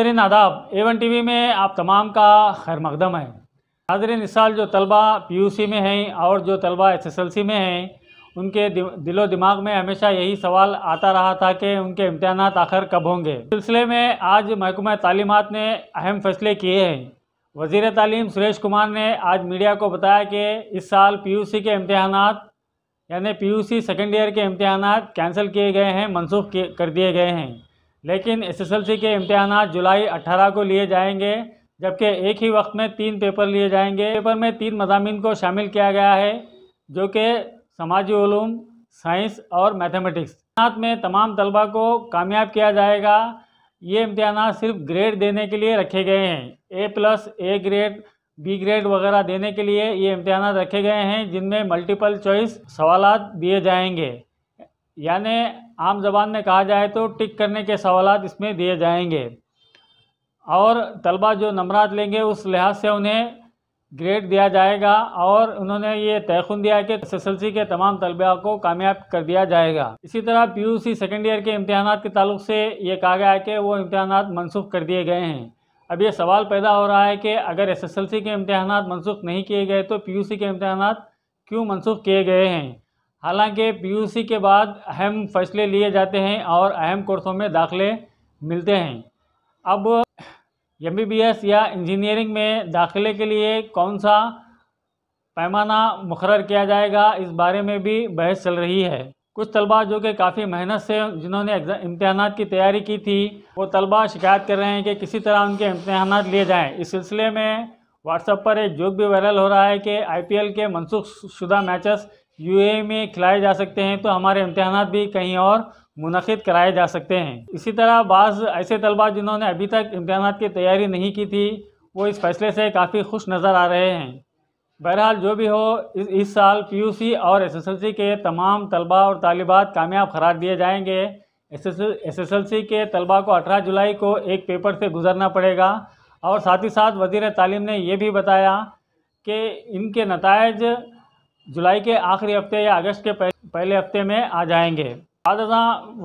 नाजरीन आदाब Avon T V में आप तमाम का खैर मकदम है नाजरीन इस साल जो तलबा पी यू सी में हैं और जो तलबा एस एस एल सी में हैं उनके दिलो दिमाग में हमेशा यही सवाल आता रहा था कि उनके इम्तहान आखिर कब होंगे सिलसिले में आज महकमा तालीमत ने अहम फैसले किए हैं वजीर तालीम सुरेश कुमार ने आज मीडिया को बताया कि इस साल पी यू सी के इम्तहान यानी P U C second year के इम्तहान कैंसिल किए गए हैं मनसूख कर दिए गए हैं लेकिन एसएसएलसी के इम्तहान जुलाई 18 को लिए जाएंगे जबकि एक ही वक्त में तीन पेपर लिए जाएंगे पेपर में तीन मजामी को शामिल किया गया है जो कि समाजी ूम साइंस और मैथमेटिक्स में तमाम तलबा को कामयाब किया जाएगा ये इम्तहान सिर्फ ग्रेड देने के लिए रखे गए हैं A plus A grade B grade वगैरह देने के लिए ये इम्तहान रखे गए हैं जिनमें मल्टीपल चॉइस सवाल दिए जाएंगे यानी आम जबान में कहा जाए तो टिक करने के सवाल इसमें दिए जाएंगे और तलबा जो नंबरात लेंगे उस लिहाज से उन्हें ग्रेड दिया जाएगा और उन्होंने ये तयखुन दिया कि एस एल सी के तमाम तलबा को कामयाब कर दिया जाएगा इसी तरह P U C second year के इम्तहान के ताल्लुक से ये कहा गया है कि वो इम्तहान मनसूख कर दिए गए हैं अब ये सवाल पैदा हो रहा है कि अगर एस एस एल सी के इम्तहान मनसूख नहीं किए गए तो पी यू सी के इम्तहान क्यों मनसूख किए गए हैं हालांकि पीयूसी के बाद अहम फैसले लिए जाते हैं और अहम कोर्सों में दाखिले मिलते हैं अब एमबीबीएस या इंजीनियरिंग में दाखिले के लिए कौन सा पैमाना मुकर किया जाएगा इस बारे में भी बहस चल रही है कुछ तलबा जो कि काफ़ी मेहनत से जिन्होंने इम्तहान की तैयारी की थी वो तलबा शिकायत कर रहे हैं कि किसी तरह उनके इम्तहान लिए जाएँ इस सिलसिले में व्हाट्सएप पर एक जोक भी वायरल हो रहा है कि आईपीएल के मनसूख शुदा मैचेस यूए में खिलाए जा सकते हैं तो हमारे इम्तहान भी कहीं और मुनद कराए जा सकते हैं इसी तरह बाज़ ऐसे तलबा जिन्होंने अभी तक इम्तहान की तैयारी नहीं की थी वो इस फैसले से काफ़ी खुश नज़र आ रहे हैं बहरहाल जो भी हो इस, इस साल पीयूसी और एसएसएलसी के तमाम तलबा और तालिबात कामयाब करार दिए जाएंगे एसएसएलसी के तलबा को 18 जुलाई को एक पेपर से गुजरना पड़ेगा और साथ ही साथ वजीर तालीम ने यह भी बताया कि इनके नतज जुलाई के आखिरी हफ्ते या अगस्त के पहले हफ्ते में आ जाएंगे बाद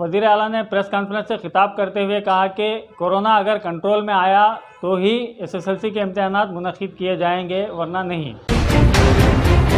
वजीर अला ने प्रेस कॉन्फ्रेंस से खिताब करते हुए कहा कि कोरोना अगर कंट्रोल में आया तो ही एसएसएलसी के इम्तहान मुनद किए जाएंगे वरना नहीं